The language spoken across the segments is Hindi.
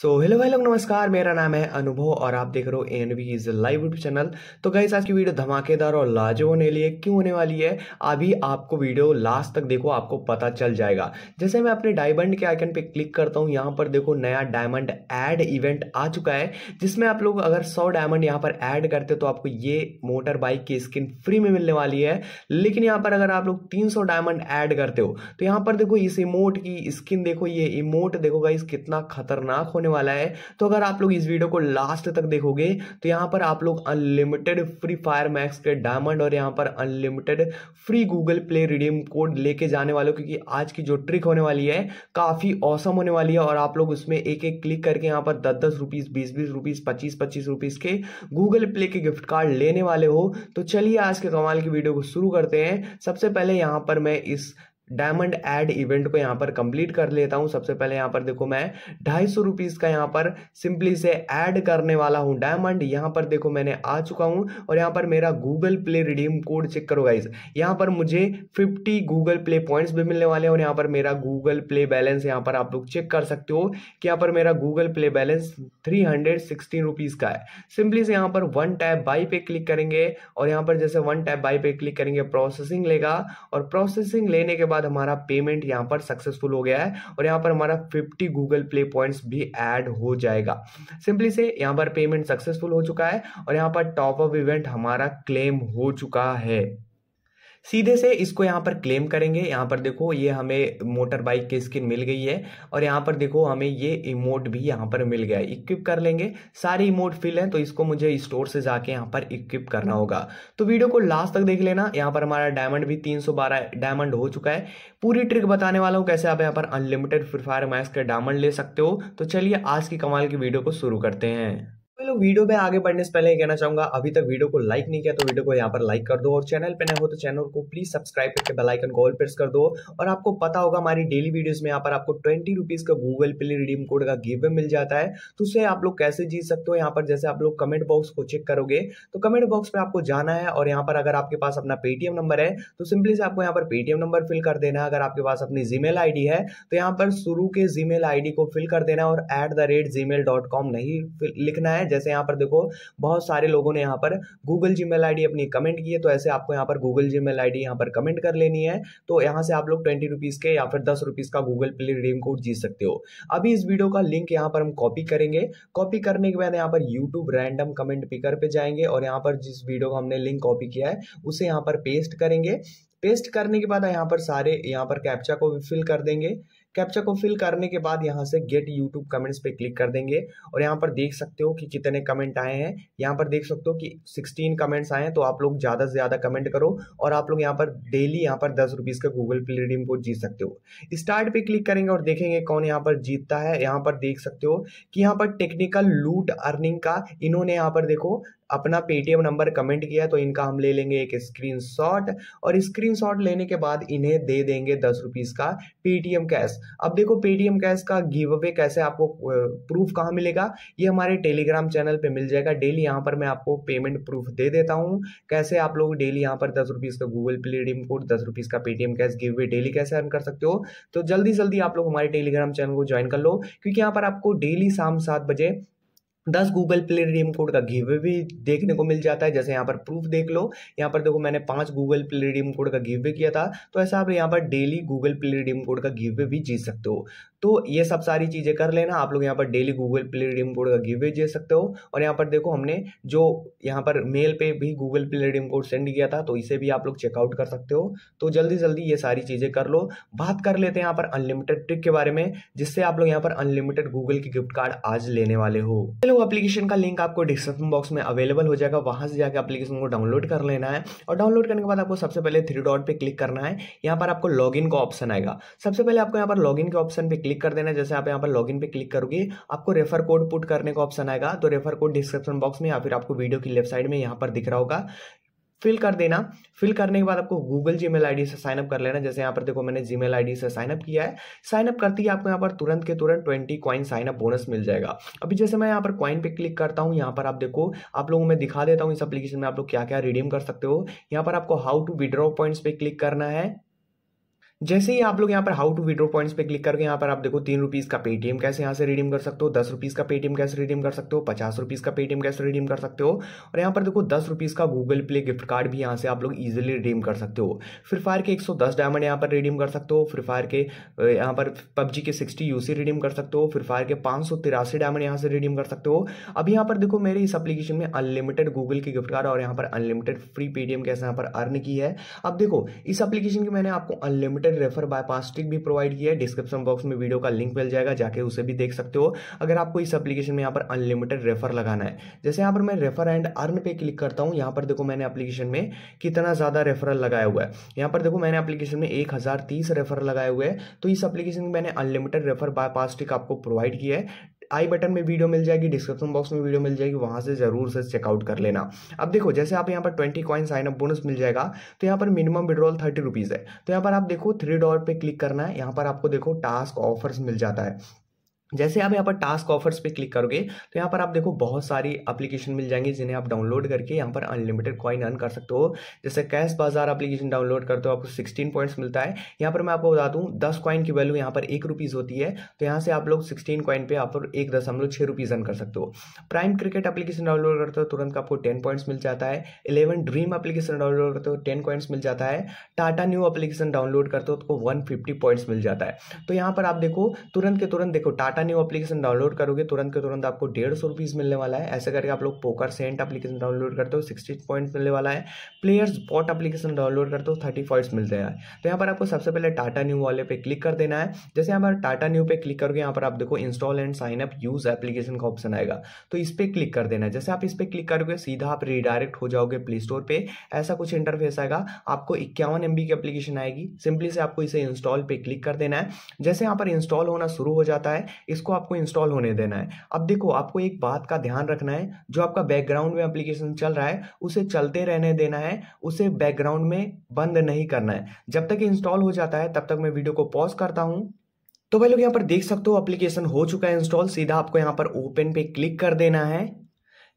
सो हेलो भाई लोग नमस्कार मेरा नाम है अनुभव और आप देख रहे हो N V is live YouTube channel तो गई आज की वीडियो धमाकेदार और लाजो होने लिए क्यों होने वाली है अभी आपको वीडियो लास्ट तक देखो आपको पता चल जाएगा जैसे मैं अपने डायमंड के आइकन पे क्लिक करता हूँ यहाँ पर देखो नया डायमंड एड इवेंट आ चुका है जिसमें आप लोग अगर सौ डायमंड यहाँ पर एड करते तो आपको ये मोटर बाइक की स्किन फ्री में मिलने वाली है लेकिन यहाँ पर अगर आप लोग तीन डायमंड एड करते हो तो यहाँ पर देखो इस इमोट की स्किन देखो ये इमोट देखो गाइस कितना खतरनाक होने होने वाला है तो अगर आप लोग इस वीडियो को लास्ट तक देखोगे तो यहाँ पर आप लोग अनलिमिटेड फ्री फायर मैक्स के डायमंड और यहाँ पर unlimited free Google play redeem code लेके जाने वाले हो क्योंकि आज की जो ट्रिक होने वाली है काफ़ी औसम होने वाली है और आप लोग उसमें एक एक क्लिक करके यहाँ पर दस दस रुपीज़ बीस बीस रुपीज़ पच्चीस पच्चीस रुपीज़ के गूगल प्ले के गिफ्ट कार्ड लेने वाले हो तो चलिए आज के कमाल की वीडियो को शुरू करते हैं सबसे पहले यहाँ पर मैं इस डायमंड एड इवेंट को यहाँ पर कंप्लीट कर लेता हूँ सबसे पहले यहाँ पर देखो मैं ढाई सौ रुपीज़ का यहाँ पर सिंपली से ऐड करने वाला हूँ डायमंड यहाँ पर देखो मैंने आ चुका हूँ और यहाँ पर मेरा Google play redeem code check करो गाइज यहाँ पर मुझे फिफ्टी गूगल प्ले पॉइंट्स भी मिलने वाले हैं और यहाँ पर मेरा गूगल प्ले बैलेंस यहाँ पर आप लोग चेक कर सकते हो कि यहाँ पर मेरा Google play balance three hundred sixteen rupees का है सिंपली से यहाँ पर वन टैप बाई पे क्लिक करेंगे और यहाँ पर जैसे वन टैप बाई पे क्लिक करेंगे प्रोसेसिंग लेगा और प्रोसेसिंग लेने के बाद बाद हमारा पेमेंट यहाँ पर सक्सेसफुल हो गया है और यहाँ पर हमारा 50 गूगल प्ले पॉइंट्स भी ऐड हो जाएगा सिंपली से यहाँ पर पेमेंट सक्सेसफुल हो चुका है और यहाँ पर टॉप अप इवेंट हमारा क्लेम हो चुका है सीधे से इसको यहाँ पर क्लेम करेंगे यहाँ पर देखो ये हमें मोटर बाइक की स्किन मिल गई है और यहाँ पर देखो हमें ये इमोट भी यहाँ पर मिल गया है इक्विप कर लेंगे सारे इमोट फिल हैं तो इसको मुझे स्टोर से जाके यहाँ पर इक्विप करना होगा तो वीडियो को लास्ट तक देख लेना यहाँ पर हमारा डायमंड भी तीन डायमंड हो चुका है पूरी ट्रिक बताने वाला हूँ कैसे आप यहाँ पर अनलिमिटेड फ्री फायर मैक्स का डायमंड ले सकते हो तो चलिए आज की कमाल की वीडियो को शुरू करते हैं लोग वीडियो में आगे बढ़ने से पहले कहना चाहूंगा अभी तक वीडियो को लाइक नहीं किया तो वीडियो को यहाँ पर लाइक कर दो और चैनल पे नए हो तो चैनल को प्लीज सब्सक्राइब करके बेलाइकन को ऑल प्रेस कर दो और आपको पता होगा हमारी डेली वीडियोज में यहाँ पर आपको ट्वेंटी रुपीज का गूगल पे रिडीम कोड का गिव मिल जाता है तो उसे आप लोग कैसे जीत सकते हो यहाँ पर जैसे आप लोग कमेंट बॉक्स को चेक करोगे तो कमेंट बॉक्स में आपको जाना है और यहाँ पर अगर आपके पास अपना पेटीएम नंबर है तो सिंपली से आपको यहाँ पर पेटीएम नंबर फिल कर देना है अगर आपके पास अपनी जीमेल आईडी है तो यहाँ पर शुरू के जीमेल आईडी को फिल कर देना और at the rate Gmail dot com नहीं लिखना है जैसे यहाँ पर देखो बहुत सारे लोगों ने यहाँ पर गूगल जी मेल अपनी कमेंट की है तो ऐसे आपको यहाँ पर गूगल जी मेल आई यहाँ पर कमेंट कर लेनी है तो यहाँ से आप लोग ट्वेंटी रुपीज़ के या फिर दस रुपीज़ का गूगल प्ले रिडीम कोड जीत सकते हो अभी इस वीडियो का लिंक यहाँ पर हम कॉपी करेंगे कॉपी करने के बाद यहाँ पर यूट्यूब रैंडम कमेंट पिकर पर जाएंगे और यहाँ पर जिस वीडियो का हमने लिंक कॉपी किया है उसे यहाँ पर पेस्ट करेंगे पेस्ट करने के बाद यहाँ पर सारे यहाँ पर कैप्चा को भी फिल कर देंगे कैप्चा को फिल करने के बाद यहाँ से गेट यूट्यूब कमेंट्स पे क्लिक कर देंगे और यहाँ पर देख सकते हो कि कितने कमेंट आए हैं यहाँ पर देख सकते हो कि सिक्सटीन कमेंट्स आए हैं तो आप लोग ज़्यादा से ज़्यादा कमेंट करो और आप लोग यहाँ पर डेली यहाँ पर दस रुपीज़ का गूगल प्ले रिडीम कोड जीत सकते हो स्टार्ट पे क्लिक करेंगे और देखेंगे कौन यहाँ पर जीतता है यहाँ पर देख सकते हो कि यहाँ पर टेक्निकल लूट अर्निंग का इन्होंने यहाँ पर देखो अपना पेटीएम नंबर कमेंट किया तो इनका हम ले लेंगे एक स्क्रीनशॉट और स्क्रीनशॉट लेने के बाद इन्हें दे देंगे दस रुपीज़ का पेटीएम कैश अब देखो पेटीएम कैश का गिव अवे कैसे आपको प्रूफ कहाँ मिलेगा ये हमारे टेलीग्राम चैनल पे मिल जाएगा डेली यहाँ पर मैं आपको पेमेंट प्रूफ दे देता हूँ कैसे आप लोग डेली यहाँ पर दस रुपीज़ का गूगल पे रिडीम कोड दस रुपीज़ का Paytm cash giveaway daily कैसे अर्न कर सकते हो तो जल्दी जल्दी आप लोग हमारे टेलीग्राम चैनल को ज्वाइन कर लो क्योंकि यहाँ पर आपको डेली शाम सात बजे दस गूगल प्ले रिडीम कोड का गिवे भी देखने को मिल जाता है जैसे यहाँ पर प्रूफ देख लो यहाँ पर देखो मैंने पाँच गूगल प्ले रिडीम कोड का गिवे किया था तो ऐसा आप यहाँ पर daily Google play redeem code का गिवे भी जीत सकते हो तो ये सब सारी चीज़ें कर लेना आप लोग यहाँ पर daily Google play redeem code का गिवे दे सकते हो और यहाँ पर देखो हमने जो यहाँ पर मेल पे भी Google play redeem code send किया था तो इसे भी आप लोग चेकआउट कर सकते हो तो जल्दी जल्दी ये सारी चीज़ें कर लो बात कर लेते हैं यहाँ पर अनलिमिटेड ट्रिक के बारे में जिससे आप लोग यहाँ पर अनलिमिटेड गूगल की गिफ्ट कार्ड आज लेने वाले हो चलो अपलीकेशन का लिंक आपको डिस्क्रिप्शन बॉक्स में अवेलेबल हो जाएगा वहाँ से जाकर अपलीकेशन को डाउनलोड कर लेना है और डाउनलोड करने के बाद आपको सबसे पहले थ्री डॉट पर क्लिक करना है यहाँ पर आपको लॉग का ऑप्शन आएगा सबसे पहले आपको यहाँ पर लॉग के ऑप्शन पर क्लिक कर देना जैसे आप यहाँ पर लॉगिन पे क्लिक करोगे आपको रेफर कोड पुट करने का ऑप्शन आएगा तो रेफर कोड डिस्क्रिप्शन बॉक्स में या फिर आपको वीडियो की लेफ्ट साइड में यहाँ पर दिख रहा होगा फिल कर देना फिल करने के बाद आपको गूगल जी मेल से साइन अप कर लेना जैसे यहाँ पर देखो मैंने जी मेल से साइन अप किया है साइन अप करते ही आपको यहाँ पर तुरंत के तुरंत twenty coin sign up bonus मिल जाएगा अभी जैसे मैं यहाँ पर कॉइन पे क्लिक करता हूँ यहाँ पर आप देखो आप लोगों में दिखा देता हूँ इस अपलीकेशन में आप लोग क्या क्या रिडीम कर सकते हो यहाँ पर आपको हाउ टू विड्रॉ पॉइंट्स पे क्लिक करना है जैसे ही आप लोग यहाँ पर हाउ टू विड्रो पॉइंट्स पे क्लिक करके यहाँ पर आप देखो तीन रुपीज़ का पेटीएम कैसे यहाँ से रिडीम कर सकते हो दस रुपीज़ का पेटीएम कैसे रिडीम कर सकते हो पचास रुपीज़ का पेटीएम कैसे रिडीम कर सकते हो और यहाँ पर देखो दस रुपीज़ का गूगल प्ले गिफ्ट कार्ड भी यहाँ से आप लोग ईजिली रिडीम कर सकते हो फ्री फायर के एक सौ दस डायमंड यहाँ पर रिडीम कर सकते हो फ्री फायर के यहाँ पर पबजी के सिक्सटी यू रिडीम कर सकते हो फ्री फायर के पाँच सौ तिरासी डायमंड यहाँ से रिडीम कर सकते हो अब यहाँ पर देखो मेरे इस अपलीकेशन में अनलिमिटेड गूगल के गिफ्ट कार्ड और यहाँ पर अनलिमिटेड फ्री पेटीएम कैसे यहाँ पर अर्न की है अब देखो इस अपलीकेशन की मैंने आपको अनलिमिटेड रिलेटेड रेफर बाय पास्टिक भी प्रोवाइड किया है डिस्क्रिप्शन बॉक्स में वीडियो का लिंक मिल जाएगा जाके उसे भी देख सकते हो अगर आपको इस एप्लीकेशन में यहाँ पर अनलिमिटेड रेफर लगाना है जैसे यहाँ पर मैं रेफर एंड अर्न पे क्लिक करता हूँ यहाँ पर देखो मैंने एप्लीकेशन में कितना ज़्यादा रेफरल लगाया हुआ है यहाँ पर देखो मैंने एप्लीकेशन में एक रेफर लगाए हुए हैं तो इस एप्लीकेशन में मैंने अनलिमिटेड रेफर बाय पास्टिक आपको प्रोवाइड किया है आई बटन में वीडियो मिल जाएगी डिस्क्रिप्शन बॉक्स में वीडियो मिल जाएगी वहां से ज़रूर से चेकआउट कर लेना अब देखो जैसे आप यहाँ पर twenty coin sign up bonus मिल जाएगा तो यहाँ पर मिनिमम विड्रॉल थर्टी रुपीज़ है तो यहाँ पर आप देखो थ्री डॉलर पर क्लिक करना है यहाँ पर आपको देखो टास्क ऑफर्स मिल जाता है जैसे आप यहाँ पर टास्क ऑफर्स पे क्लिक करोगे तो यहाँ पर आप देखो बहुत सारी एप्लीकेशन मिल जाएंगी जिन्हें आप डाउनलोड करके यहाँ पर अनलिमिटेड कॉइन अर्न कर सकते हो जैसे कैश बाजार एप्लीकेशन डाउनलोड करते हो आपको 16 पॉइंट्स मिलता है यहाँ पर मैं आपको बता दूँ दस कॉइन की वैल्यू यहाँ पर एक रुपीज़ होती है तो यहाँ से आप लोग सिक्सटीन कॉइन पर आप एक दशमलव छः रुपीज़ अर्न कर सकते हो प्राइम क्रिकेट अपलीकेशन डाउनलोड करते हो तुरंत आपको टेन पॉइंट्स मिल जाता है इलेवन ड्रीम अपलीकेशन डाउनलोड करते हो टेन पॉइंट्स मिल जाता है टाटा न्यू अपलीकेशन डाउनलोड करते हो तो वन पॉइंट्स मिल जाता है तो यहाँ पर आप देखो तुरंत के तुरंत देखो Tata Tata new application download करोगे तुरंत के तुरंत आपको डेढ़ सौ रुपीज़ मिलने वाला है ऐसे करके आप लोग पोकर सेंट एप्लीकेशन डाउनलोड करते हो सिक्सटी पॉइंट्स मिलने वाला है प्लेयर्स बॉट एप्लीकेशन डाउनलोड करते हो थर्टी पॉइंट्स मिलते हैं तो यहाँ पर आपको सबसे पहले टाटा न्यू वाले पे क्लिक कर देना है जैसे यहाँ पर टाटा न्यू पे क्लिक करोगे यहाँ पर आप देखो install and sign up use application का ऑप्शन आएगा तो इस पर क्लिक कर देना है जैसे आप इस पर क्लिक करोगे सीधा आप रिडायरेक्ट हो जाओगे प्ले स्टोर पर ऐसा कुछ इंटरफेस आएगा आपको इक्यावन एम की एप्लीकेशन आएगी सिंपली से आपको इसे इंस्टॉल पे क्लिक कर देना है जैसे यहाँ पर इंस्टॉल होना शुरू हो जाता है इसको आपको इंस्टॉल होने देना है अब देखो आपको एक बात का ध्यान रखना है जो आपका बैकग्राउंड में अप्लीकेशन चल रहा है उसे चलते रहने देना है उसे बैकग्राउंड में बंद नहीं करना है जब तक इंस्टॉल हो जाता है तब तक मैं वीडियो को पॉज करता हूँ तो भाई लोग यहाँ पर देख सकते हो एप्लीकेशन हो चुका है इंस्टॉल सीधा आपको यहाँ पर ओपन पे क्लिक कर देना है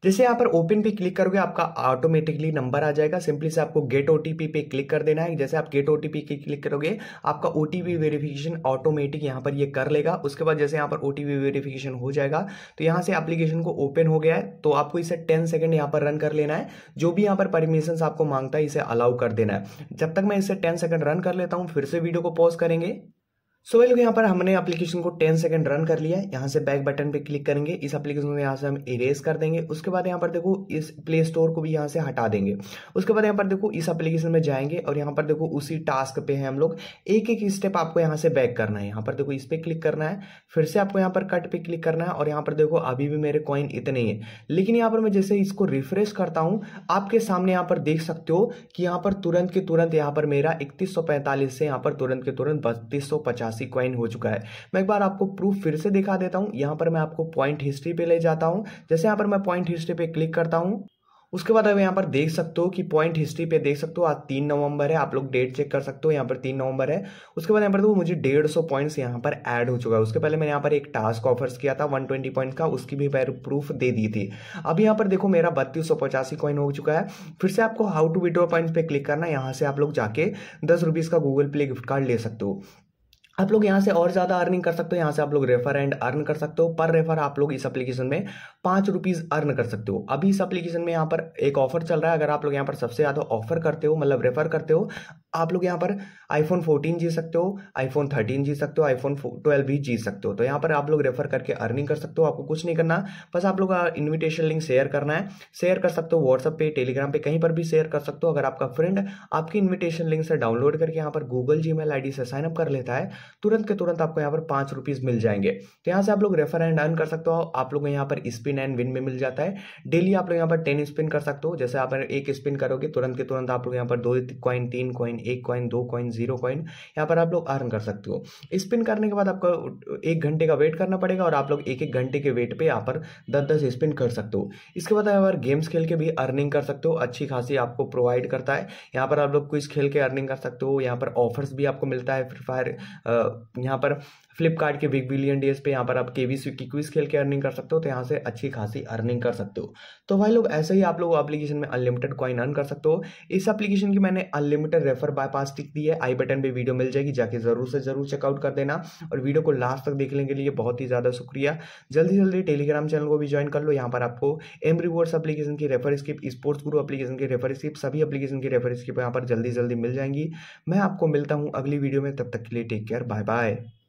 जैसे यहाँ पर ओपन पे क्लिक करोगे आपका ऑटोमेटिकली नंबर आ जाएगा सिंपली से आपको गेट ओटीपी पे क्लिक कर देना है जैसे आप गेट ओटीपी पे क्लिक करोगे आपका ओटीपी वेरिफिकेशन ऑटोमेटिक यहाँ पर ये कर लेगा उसके बाद जैसे यहाँ पर ओटीपी वेरिफिकेशन हो जाएगा तो यहाँ से एप्लीकेशन को ओपन हो गया है तो आपको इसे टेन सेकेंड यहाँ पर रन कर लेना है जो भी यहाँ पर परमिशन आपको मांगता है इसे अलाउ कर देना है जब तक मैं इसे टेन सेकेंड रन कर लेता हूँ फिर से वीडियो को पॉज करेंगे सो वेल यहाँ पर हमने एप्लीकेशन को 10 सेकंड रन कर लिया है यहाँ से बैक बटन पे क्लिक करेंगे इस एप्लीकेशन को यहाँ से हम इरेज कर देंगे उसके बाद यहाँ पर देखो इस प्ले स्टोर को भी यहाँ से हटा देंगे उसके बाद यहाँ पर देखो इस एप्लीकेशन में जाएंगे और यहाँ पर देखो उसी टास्क पे है हम लोग एक एक स्टेप आपको यहाँ से बैक करना है यहाँ पर देखो इस पर क्लिक करना है फिर से आपको यहाँ पर कट पे क्लिक करना है और यहाँ पर देखो अभी भी मेरे कॉइन इतने ही है लेकिन यहाँ पर मैं जैसे इसको रिफ्रेश करता हूँ आपके सामने यहाँ पर देख सकते हो कि यहाँ पर तुरंत के तुरंत यहाँ पर मेरा इकतीस से यहाँ पर तुरंत के तुरंत बत्तीस छियासी क्वाइन हो चुका है मैं एक बार आपको प्रूफ फिर से दिखा देता हूँ यहाँ पर मैं आपको पॉइंट हिस्ट्री पे ले जाता हूँ जैसे यहाँ पर मैं पॉइंट हिस्ट्री पे क्लिक करता हूँ उसके बाद अब यहाँ पर देख सकते हो कि पॉइंट हिस्ट्री पे देख सकते हो आज तीन नवंबर है आप लोग डेट चेक कर सकते हो यहाँ पर तीन नवंबर है उसके बाद यहाँ पर देखो मुझे डेढ़ सौ पॉइंट्स यहाँ पर ऐड हो चुका है उसके पहले मैंने यहाँ पर एक टास्क ऑफर्स किया था वन ट्वेंटी पॉइंट का उसकी भी मैं प्रूफ दे दी थी अब यहाँ पर देखो मेरा बत्तीस सौ पचासी कॉइन हो चुका है फिर से आपको हाउ टू विड्रॉ पॉइंट पर क्लिक करना यहाँ से आप लोग जाके दस रुपीज़ का गूगल प्ले गिफ्ट कार्ड ले सकते हो आप लोग यहाँ से और ज़्यादा अर्निंग कर सकते हो यहाँ से आप लोग रेफर एंड अर्न कर सकते हो पर रेफर आप लोग इस एप्लीकेशन में पाँच रुपीज़ अर्न कर सकते हो अभी इस एप्लीकेशन में यहाँ पर एक ऑफर चल रहा है अगर आप लोग यहाँ पर सबसे ज़्यादा ऑफर करते हो मतलब रेफर करते हो आप लोग यहाँ पर आईफोन 14 जी सकते हो आईफोन 13 जी सकते हो आईफोन 12 भी जी सकते हो तो यहाँ पर आप लोग रेफर करके अर्निंग कर सकते हो आपको कुछ नहीं करना बस आप लोग इन्विटेशन लिंक शेयर करना है शेयर कर सकते हो व्हाट्सअप पे टेलीग्राम पे कहीं पर भी शेयर कर सकते हो अगर आपका फ्रेंड आपकी इन्विटेशन लिंक से डाउनलोड करके यहाँ पर गूगल जी मेल से साइनअप कर लेता है तुरंत के तुरंत आपको यहाँ पर पाँच रुपीज़ मिल जाएंगे तो यहाँ से आप लोग रेफर एंड अर्न कर सकते हो आप लोग यहाँ पर स्पिन एंड विन में मिल जाता है डेली आप लोग यहाँ पर टेन स्पिन कर सकते हो जैसे आप एक स्पिन करोगे तुरंत के तुरंत आप लोग यहाँ पर दो कॉइन तीन कॉइन एक कॉइन दो कॉइन जीरो कॉइन यहाँ पर आप लोग अर्न कर सकते हो स्पिन करने के बाद आपको एक घंटे का वेट करना पड़ेगा और आप लोग एक एक घंटे के वेट पर यहाँ पर दस दस स्पिन कर सकते हो इसके बाद यहाँ पर गेम्स खेल के भी अर्निंग कर सकते हो अच्छी खासी आपको प्रोवाइड करता है यहाँ पर आप लोग कुछ खेल के अर्निंग कर सकते हो यहाँ पर ऑफर्स भी आपको मिलता है फ्री फायर यहाँ पर फ्लिपकार्ट के बिग बिलियन डेज पे यहाँ पर आप के की क्विज खेल के अर्निंग कर सकते हो तो यहाँ से अच्छी खासी अर्निंग कर सकते हो तो भाई लोग ऐसे ही आप लोग एप्लीकेशन में अनलिमिटेड कॉइन अर्न कर सकते हो इस एप्लीकेशन की मैंने अनलिमिटेड रेफर बायपास टिक दी है आई बटन पे वीडियो मिल जाएगी जाके जरूर से जरूर चेकआउट कर देना और वीडियो को लास्ट तक देखने के लिए बहुत ही ज़्यादा शुक्रिया जल्दी जल्दी टेलीग्राम चैनल को भी ज्वाइन कर लो यहाँ पर आपको एम रिवर्स एप्लीकेशन की refer skip sports group application की रेफर स्किप सभी अपलीकेशन की रेफर स्किप यहाँ पर जल्दी जल्दी मिल जाएंगी मैं आपको मिलता हूँ अगली वीडियो में तब तक के लिए टेक केयर बाय बाय